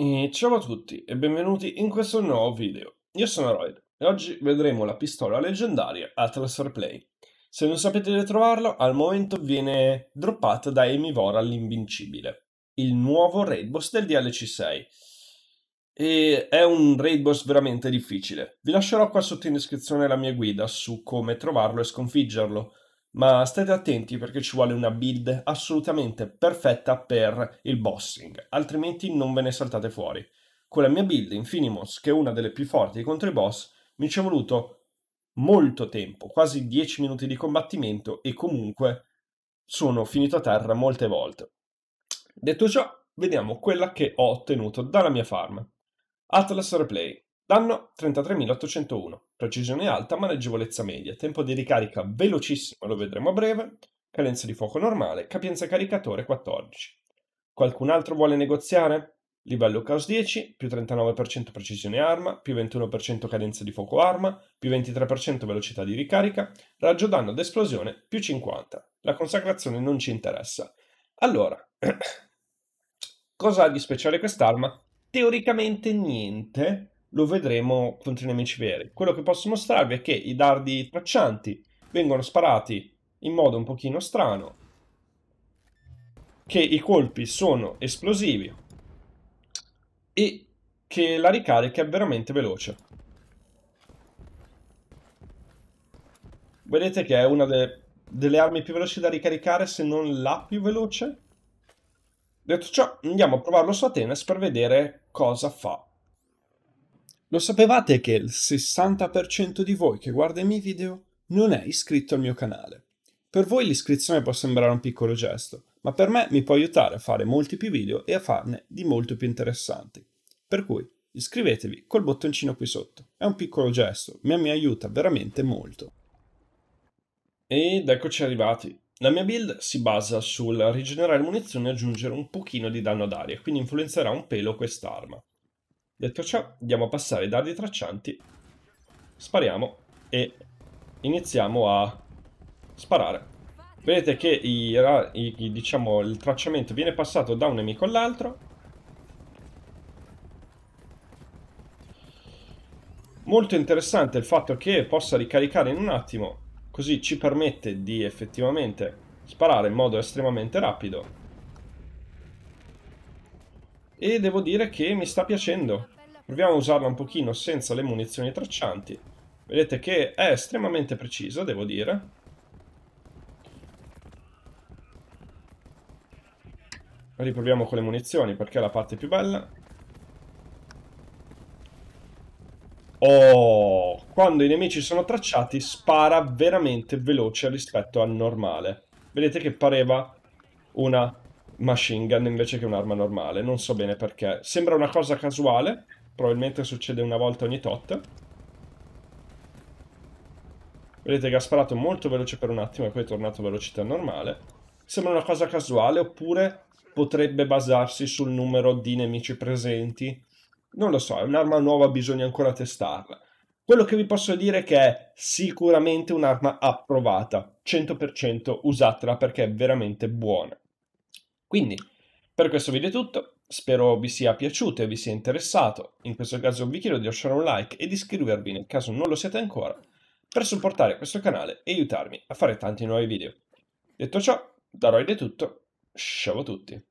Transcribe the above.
E ciao a tutti e benvenuti in questo nuovo video. Io sono Royd e oggi vedremo la pistola leggendaria Atlas Replay. Se non sapete dove trovarla, al momento viene droppata da Emivora all'Invincibile, il nuovo raid boss del DLC6. E è un raid boss veramente difficile. Vi lascerò qua sotto in descrizione la mia guida su come trovarlo e sconfiggerlo ma state attenti perché ci vuole una build assolutamente perfetta per il bossing, altrimenti non ve ne saltate fuori. Con la mia build Infinimos, che è una delle più forti contro i boss, mi ci è voluto molto tempo, quasi 10 minuti di combattimento e comunque sono finito a terra molte volte. Detto ciò, vediamo quella che ho ottenuto dalla mia farm. Atlas Replay. Danno 33.801, precisione alta, maneggevolezza media, tempo di ricarica velocissimo, lo vedremo a breve, cadenza di fuoco normale, capienza caricatore 14. Qualcun altro vuole negoziare? Livello caos 10, più 39% precisione arma, più 21% cadenza di fuoco arma, più 23% velocità di ricarica, raggio danno ad esplosione, più 50. La consacrazione non ci interessa. Allora, cosa ha di speciale quest'arma? Teoricamente niente, lo vedremo contro i nemici veri. Quello che posso mostrarvi è che i dardi traccianti vengono sparati in modo un pochino strano, che i colpi sono esplosivi e che la ricarica è veramente veloce. Vedete che è una delle, delle armi più veloci da ricaricare se non la più veloce? Detto ciò, andiamo a provarlo su Atenas per vedere cosa fa. Lo sapevate che il 60% di voi che guarda i miei video non è iscritto al mio canale? Per voi l'iscrizione può sembrare un piccolo gesto, ma per me mi può aiutare a fare molti più video e a farne di molto più interessanti. Per cui iscrivetevi col bottoncino qui sotto. È un piccolo gesto, ma mi aiuta veramente molto. Ed eccoci arrivati. La mia build si basa sul rigenerare munizioni e aggiungere un pochino di danno ad aria, quindi influenzerà un pelo quest'arma. Detto ciò, andiamo a passare i dardi traccianti, spariamo e iniziamo a sparare. Vedete che i, i, diciamo, il tracciamento viene passato da un nemico all'altro. Molto interessante il fatto che possa ricaricare in un attimo, così ci permette di effettivamente sparare in modo estremamente rapido e devo dire che mi sta piacendo. Proviamo a usarla un pochino senza le munizioni traccianti. Vedete che è estremamente precisa, devo dire. Riproviamo con le munizioni perché è la parte più bella. Oh, quando i nemici sono tracciati spara veramente veloce rispetto al normale. Vedete che pareva una machine gun invece che un'arma normale. Non so bene perché. Sembra una cosa casuale, probabilmente succede una volta ogni tot. Vedete che ha sparato molto veloce per un attimo e poi è tornato a velocità normale. Sembra una cosa casuale oppure potrebbe basarsi sul numero di nemici presenti. Non lo so, è un'arma nuova, bisogna ancora testarla. Quello che vi posso dire è che è sicuramente un'arma approvata, 100% usatela perché è veramente buona. Quindi, per questo video è tutto, spero vi sia piaciuto e vi sia interessato, in questo caso vi chiedo di lasciare un like e di iscrivervi nel caso non lo siate ancora, per supportare questo canale e aiutarmi a fare tanti nuovi video. Detto ciò, da Roid è tutto, ciao a tutti!